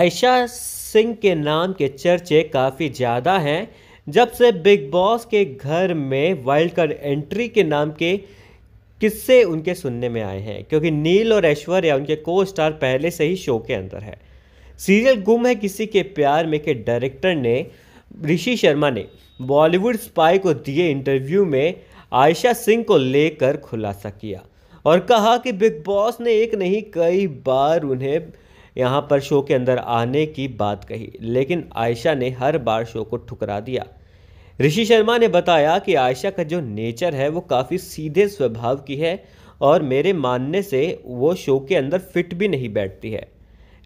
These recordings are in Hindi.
आयशा सिंह के नाम के चर्चे काफ़ी ज़्यादा हैं जब से बिग बॉस के घर में वाइल्ड कार्ड एंट्री के नाम के किस्से उनके सुनने में आए हैं क्योंकि नील और ऐश्वर्या उनके को स्टार पहले से ही शो के अंदर है सीरियल गुम है किसी के प्यार में के डायरेक्टर ने ऋषि शर्मा ने बॉलीवुड स्पाई को दिए इंटरव्यू में आयशा सिंह को लेकर खुलासा किया और कहा कि बिग बॉस ने एक नहीं कई बार उन्हें यहाँ पर शो के अंदर आने की बात कही लेकिन आयशा ने हर बार शो को ठुकरा दिया ऋषि शर्मा ने बताया कि आयशा का जो नेचर है वो काफ़ी सीधे स्वभाव की है और मेरे मानने से वो शो के अंदर फिट भी नहीं बैठती है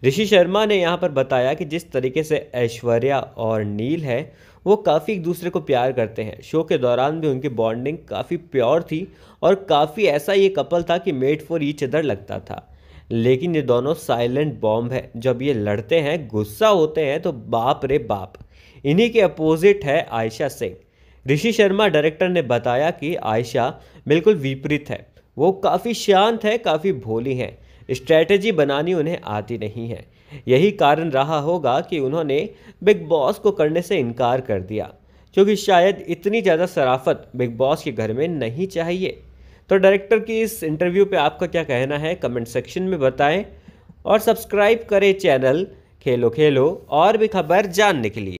ऋषि शर्मा ने यहाँ पर बताया कि जिस तरीके से ऐश्वर्या और नील है वो काफ़ी एक दूसरे को प्यार करते हैं शो के दौरान भी उनकी बॉन्डिंग काफ़ी प्योर थी और काफ़ी ऐसा ये कपल था कि मेड फॉर ईच अदर लगता था लेकिन ये दोनों साइलेंट बॉम्ब है जब ये लड़ते हैं गुस्सा होते हैं तो बाप रे बाप इन्हीं के अपोजिट है आयशा सिंह ऋषि शर्मा डायरेक्टर ने बताया कि आयशा बिल्कुल विपरीत है वो काफ़ी शांत है काफ़ी भोली हैं स्ट्रैटेजी बनानी उन्हें आती नहीं है यही कारण रहा होगा कि उन्होंने बिग बॉस को करने से इनकार कर दिया क्योंकि शायद इतनी ज़्यादा सराफत बिग बॉस के घर में नहीं चाहिए तो डायरेक्टर की इस इंटरव्यू पे आपका क्या कहना है कमेंट सेक्शन में बताएं और सब्सक्राइब करें चैनल खेलो खेलो और भी खबर जानने के लिए